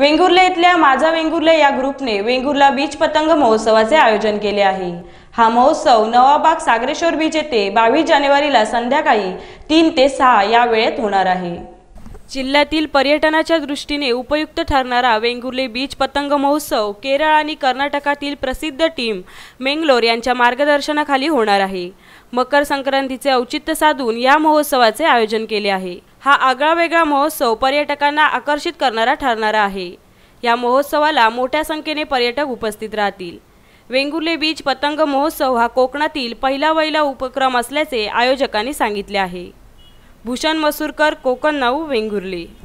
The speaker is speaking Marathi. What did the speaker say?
वेंगुर्ले इथल्या माझा वेंगुर्ले या ग्रुपने वेंगुर्ला बीच पतंग महोत्सवाचे आयोजन केले आहे हा महोत्सव नवाबाग सागरेश्वर बीच येथे बावीस जानेवारीला संध्याकाळी तीन ते सहा या वेळेत होणार आहे जिल्ह्यातील पर्यटनाच्या दृष्टीने उपयुक्त ठरणारा वेंगुर्ले बीच पतंग महोत्सव केरळ आणि कर्नाटकातील प्रसिद्ध टीम मेंगलोर यांच्या मार्गदर्शनाखाली होणार आहे मकर संक्रांतीचे औचित्य साधून या महोत्सवाचे आयोजन केले आहे हा आगळा वेगळा महोत्सव पर्यटकांना आकर्षित करणारा ठरणारा आहे या महोत्सवाला मोठ्या संख्येने पर्यटक उपस्थित राहतील वेंगुर्ले बीच पतंग महोत्सव हा कोकणातील पहिला वहिला उपक्रम असल्याचे आयोजकांनी सांगितले आहे भूषण मसूरकर कोकण नाऊ वेंगुर्ले